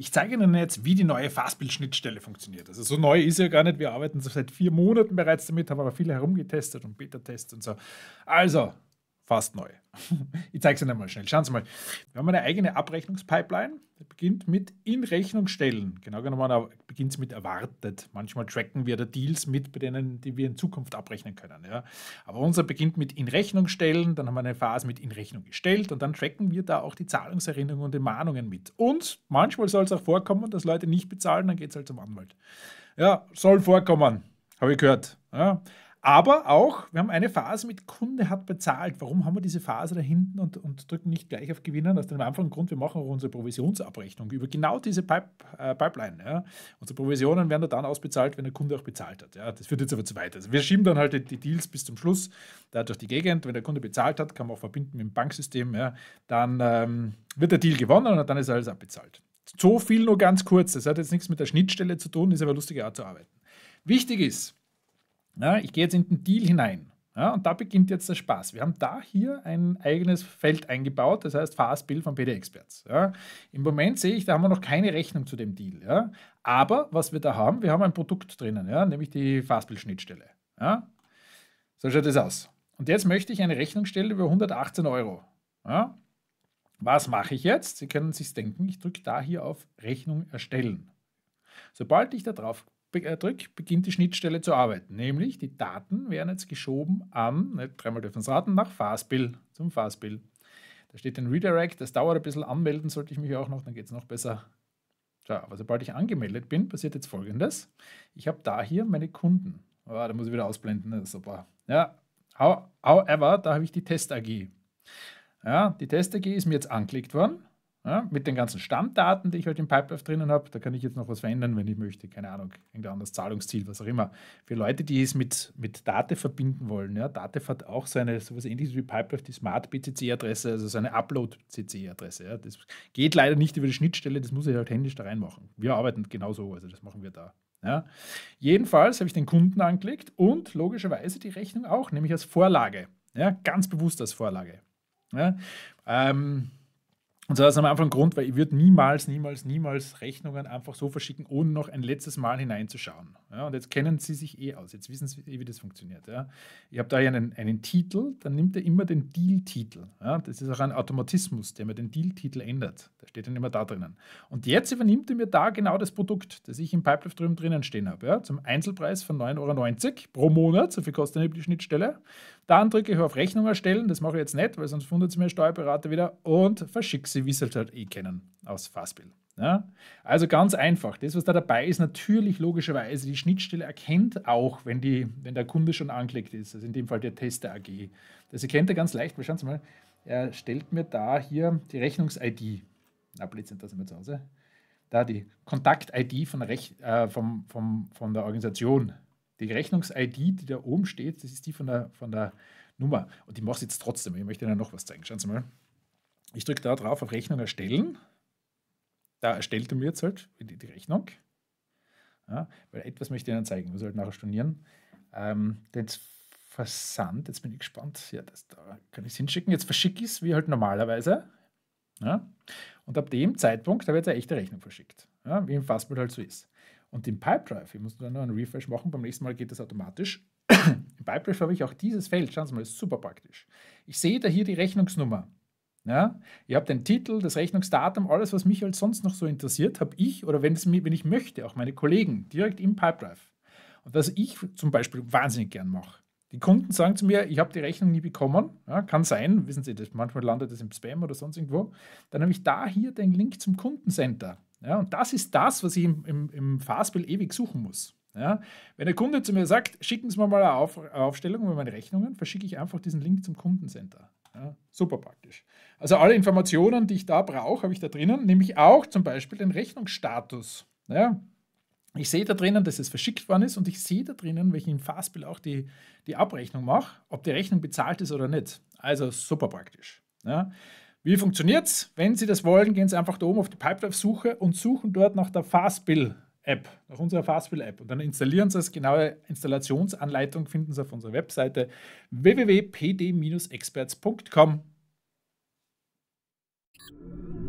Ich zeige Ihnen jetzt, wie die neue Fastbild-Schnittstelle funktioniert. Also so neu ist ja gar nicht. Wir arbeiten seit vier Monaten bereits damit, haben aber viele herumgetestet und Beta-Tests und so. Also, fast neu. Ich zeige es Ihnen mal schnell. Schauen Sie mal. Wir haben eine eigene Abrechnungspipeline. Die beginnt mit in Rechnung stellen. Genau genommen beginnt es mit erwartet. Manchmal tracken wir da Deals mit, bei denen die wir in Zukunft abrechnen können. Ja. Aber unser beginnt mit in Rechnung stellen. Dann haben wir eine Phase mit in Rechnung gestellt. Und dann tracken wir da auch die Zahlungserinnerungen und die Mahnungen mit. Und manchmal soll es auch vorkommen, dass Leute nicht bezahlen. Dann geht es halt zum Anwalt. Ja, soll vorkommen. Habe ich gehört. Ja. Aber auch, wir haben eine Phase mit Kunde hat bezahlt. Warum haben wir diese Phase da hinten und, und drücken nicht gleich auf Gewinnen? Aus dem einfachen Grund, wir machen auch unsere Provisionsabrechnung über genau diese Pipe, äh, Pipeline. Ja. Unsere Provisionen werden dann ausbezahlt, wenn der Kunde auch bezahlt hat. Ja. Das führt jetzt aber zu weit. Also wir schieben dann halt die, Deals bis zum Schluss da durch die Gegend. Wenn der Kunde bezahlt hat, kann man auch verbinden mit dem Banksystem. Ja. Dann ähm, wird der Deal gewonnen und dann ist alles abbezahlt. So viel nur ganz kurz. Das hat jetzt nichts mit der Schnittstelle zu tun, ist aber eine lustige Art zu arbeiten. Wichtig ist, ja, ich gehe jetzt in den Deal hinein. Ja, und da beginnt jetzt der Spaß. Wir haben da hier ein eigenes Feld eingebaut, das heißt Fastbill von PD Experts. Ja. Im Moment sehe ich, da haben wir noch keine Rechnung zu dem Deal. Ja. Aber was wir da haben, wir haben ein Produkt drinnen, nämlich die Fastbill-Schnittstelle. So schaut es aus. Und jetzt möchte ich eine Rechnung stellen über 118 Euro. Was mache ich jetzt? Sie können sich denken, ich drücke da hier auf Rechnung erstellen. Sobald ich da drauf äh, drücke, beginnt die Schnittstelle zu arbeiten. Nämlich die Daten werden jetzt geschoben an, nicht, ne, dreimal dürfen es raten, nach Fastbill, zum Fastbill. Da steht ein Redirect, das dauert ein bisschen, anmelden sollte ich mich auch noch, dann geht es noch besser. Schau, aber sobald ich angemeldet bin, passiert jetzt folgendes. Ich habe da hier meine Kunden. Oh, da muss ich wieder ausblenden, das ist super. Ja, however, da habe ich die Test AG. Ja, die Test AG ist mir jetzt angeklickt worden. Ja, mit den ganzen Stammdaten, die ich halt im Pipedrive drinnen habe, da kann ich jetzt noch was verändern, wenn ich möchte. Keine Ahnung, irgendein anderes Zahlungsziel, was auch immer. Für Leute, die es mit, mit Date verbinden wollen, ja, Datev hat auch seine, etwas ähnliches wie Pipedrive, die Smart-BCC-Adresse, also seine Upload-CC-Adresse. Ja. Das geht leider nicht über die Schnittstelle, das muss ich halt händisch da reinmachen. Wir arbeiten genauso, also das machen wir da. Ja. Jedenfalls habe ich den Kunden angeklickt und logischerweise die Rechnung auch, nämlich als Vorlage. Ja, ganz bewusst als Vorlage. Ja. Ähm, und so hat es am Anfang Grund, weil ich würde niemals, niemals, niemals Rechnungen einfach so verschicken, ohne noch ein letztes Mal hineinzuschauen. Ja, und jetzt kennen Sie sich eh aus, jetzt wissen Sie eh, wie das funktioniert. Ja. Ich habe da einen, einen Titel, dann nimmt er immer den Deal-Titel. Ja. Das ist auch ein Automatismus, der mir den Deal-Titel ändert. Da steht dann immer da drinnen. Und jetzt übernimmt er mir da genau das Produkt, das ich im Pipeline drüben drinnen stehen habe. Ja. Zum Einzelpreis von 9,90 Euro pro Monat, so viel kostet eine Schnittstelle. Dann drücke ich auf Rechnung erstellen, das mache ich jetzt nicht, weil sonst findet es mir Steuerberater wieder und verschicke sie Sie wissen halt eh kennen aus Fastbill. Ja? Also ganz einfach. Das, was da dabei ist, natürlich logischerweise, die Schnittstelle erkennt auch, wenn, die, wenn der Kunde schon angeklickt ist, also in dem Fall der Tester AG. Das erkennt er ganz leicht, weil schauen Sie mal, er stellt mir da hier die Rechnungs-ID. Na, Blödsinn, da sind wir zu Hause. Da die Kontakt-ID von, äh, vom, vom, von der Organisation. Die Rechnungs-ID, die da oben steht, das ist die von der, von der Nummer. Und die mache ich jetzt trotzdem. Ich möchte Ihnen noch was zeigen. Schauen Sie mal. Ich drücke da drauf auf Rechnung erstellen. Da erstellt er mir jetzt halt die, die Rechnung. Ja, weil etwas möchte ich Ihnen zeigen. Muss halt nachher stornieren. Ähm, den Versand, jetzt bin ich gespannt. Ja, das, da kann ich es hinschicken. Jetzt verschicke ich es wie halt normalerweise. Ja? Und ab dem Zeitpunkt, da wird eine echte Rechnung verschickt. Ja? Wie im Fastboard halt so ist. Und im Pipedrive, ich muss dann noch einen Refresh machen, beim nächsten Mal geht das automatisch. Im Pipedrive habe ich auch dieses Feld, schauen Sie mal, ist super praktisch. Ich sehe da hier die Rechnungsnummer. Ja? Ihr habt den Titel, das Rechnungsdatum, alles, was mich als sonst noch so interessiert, habe ich oder wenn, es, wenn ich möchte, auch meine Kollegen direkt im Pipedrive. Und was ich zum Beispiel wahnsinnig gern mache. Die Kunden sagen zu mir, ich habe die Rechnung nie bekommen. Ja, kann sein, wissen Sie, das, manchmal landet das im Spam oder sonst irgendwo. Dann habe ich da hier den Link zum Kundencenter. Ja, und das ist das, was ich im, im, im Fastbill ewig suchen muss. Ja, wenn der Kunde zu mir sagt, schicken Sie mir mal eine Auf Aufstellung über meine Rechnungen, verschicke ich einfach diesen Link zum Kundencenter. Ja, super praktisch. Also alle Informationen, die ich da brauche, habe ich da drinnen, nämlich auch zum Beispiel den Rechnungsstatus. Ja, ich sehe da drinnen, dass es verschickt worden ist und ich sehe da drinnen, welchen Fastbill auch die, die Abrechnung mache, ob die Rechnung bezahlt ist oder nicht. Also super praktisch. Ja. Wie funktioniert es? Wenn Sie das wollen, gehen Sie einfach da oben auf die Pipedrive-Suche und suchen dort nach der Fastbill. App, nach unserer Fastwheel-App. Und dann installieren Sie das. Genaue Installationsanleitung finden Sie auf unserer Webseite www.pd-experts.com.